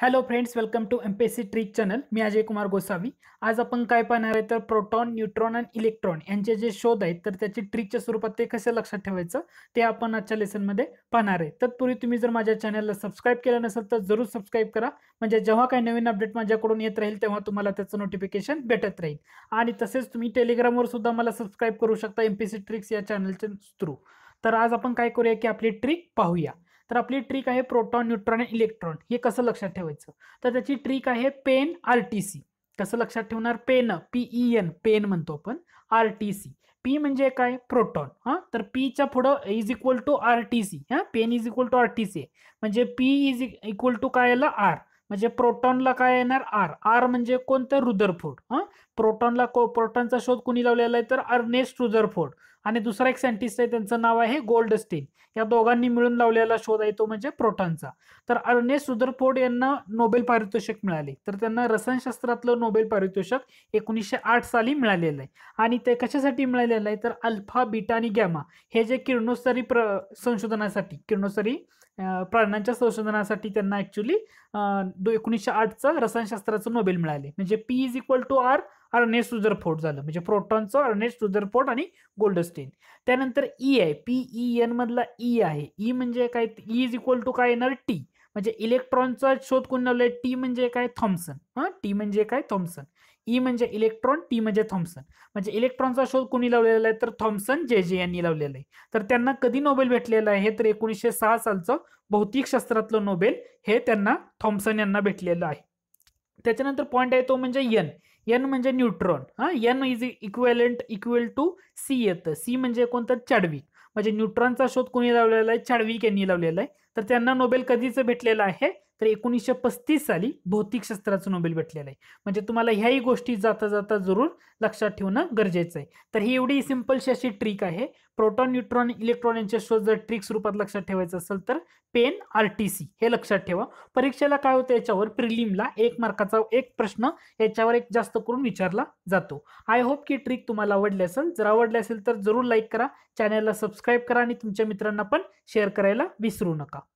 hello friends welcome to M P S C trick channel मी अजय कुमार गोसावी आज आपण काय पाहणार आहे तर प्रोटॉन न्यूट्रॉन आणि इलेक्ट्रॉन यांचे जे शोध आहेत तर त्याची ट्रिकच्या स्वरूपात ते कसं लक्षात ठेवायचं ते आपण आजच्या लेसनमध्ये पाहणार आहे तत्पूर्वी तुम्ही जर माझ्या चॅनलला सबस्क्राईब केलं नसेल तर जरूर सबस्क्राईब करा म्हणजे जेव्हा काही नवीन अपडेट माझ्याकडून येत राहील तेव्हा तुम्हाला त्याचं नोटिफिकेशन भेटत राहील आणि तसेच तुम्ही टेलिग्रामवर सुद्धा मला सबस्क्राईब करू शकता एम पी सी ट्रिक्स या चॅनलच्या थ्रू तर आज आपण काय करूया की आपली ट्रिक पाहूया तर आपली ट्रिक आहे प्रोटॉन न्यूट्रॉन आणि इलेक्ट्रॉन हे कसं लक्षात ठेवायचं तर त्याची ट्रिक आहे पेन आर टी सी कसं लक्षात ठेवणार पेन पीई एन पेन म्हणतो आपण आर टी सी पी म्हणजे काय प्रोटॉन हा तर पीच्या पुढं is equal to R T C हा pen is equal to R T C म्हणजे पी इज इक्वल टू काय आर म्हणजे प्रोटॉनला काय येणार आर आर म्हणजे कोणतं रुदरफोर्ड हा प्रोटॉनला को प्रोटॉनचा शोध कुणी लावलेला आहे तर अर्नेस्ट रुदरफोर्ड आणि दुसरा एक सायंटिस्ट आहे त्यांचं नाव आहे गोल्डस्टीन या दोघांनी मिळून लावलेला शोध आहे तो म्हणजे प्रोटॉनचा तर अर्नेस्ट रुदरफोर्ड यांना नोबेल पारितोषिक मिळाले तर त्यांना रसायनशास्त्रातलं नोबेल पारितोषिक एकोणीसशे आठ साली मिळालेलं आहे आणि ते कशासाठी मिळालेलं आहे तर अल्फा बीटा आणि गॅमा हे जे किरणोत्सरी प्र संशोधनासाठी किरणोत्सरी प्राण्यांच्या संशोधनासाठी त्यांना ॲक्च्युली दो एकोणीसशे आठचं रसायनशास्त्राचं नोबेल मिळाले म्हणजे P is equal to R Ernest Rutherford झालं म्हणजे प्रोटॉनचं अर्नेस्ट रुझरफोर्ट आणि गोल्डस्टीन त्यानंतर ई e आहे पी ई एन मधला ई e आहे ई e म्हणजे काय ई इज इक्वल टू काय येणार टी म्हणजे इलेक्ट्रॉनचा शोध कोण लावलाय टी म्हणजे काय थॉम्सन हां टी म्हणजे काय थॉम्सन ई म्हणजे इलेक्ट्रॉन टी म्हणजे थॉम्सन म्हणजे इलेक्ट्रॉनचा शोध कोणी लावलेला आहे तर थॉम्सन जे जे यांनी लावलेला आहे तर त्यांना कधी नोबेल भेटलेलं आहे तर एकोणीसशे सहा सालचं भौतिकशास्त्रातलं नोबेल हे त्यांना थॉम्सन यांना भेटलेलं आहे त्याच्यानंतर पॉईंट आहे तो म्हणजे यन यन म्हणजे न्यूट्रॉन हा N is equivalent equal to C येतं सी म्हणजे कोणतं चाडविक म्हणजे न्यूट्रॉनचा शोध कोणी लावलेला आहे चाडविक यांनी लावलेला आहे तर त्यांना नोबेल कधीच भेटलेला आहे तर एकोणीसशे पस्तीस साली भौतिकशास्त्राचं नोबेल भेटलेलं आहे म्हणजे तुम्हाला ह्याही गोष्टी जाता जाता जरूर लक्षात ठेवणं गरजेचं आहे तर ही एवढी सिम्पलशी अशी ट्रिक आहे प्रोटॉन न्यूट्रॉन इलेक्ट्रॉन यांच्या शोध जर ट्रिक्स रूपात लक्षात ठेवायचं असेल तर पेन आर टी सी हे लक्षात ठेवा परीक्षेला काय होतं याच्यावर प्रिलिमला एक मार्काचा एक प्रश्न याच्यावर एक जास्त करून विचारला जातो आय होप की ट्रिक तुम्हाला आवडली असेल जर आवडली असेल तर जरूर लाईक करा चॅनलला सबस्क्राईब करा आणि तुमच्या मित्रांना पण शेअर करायला विसरू नका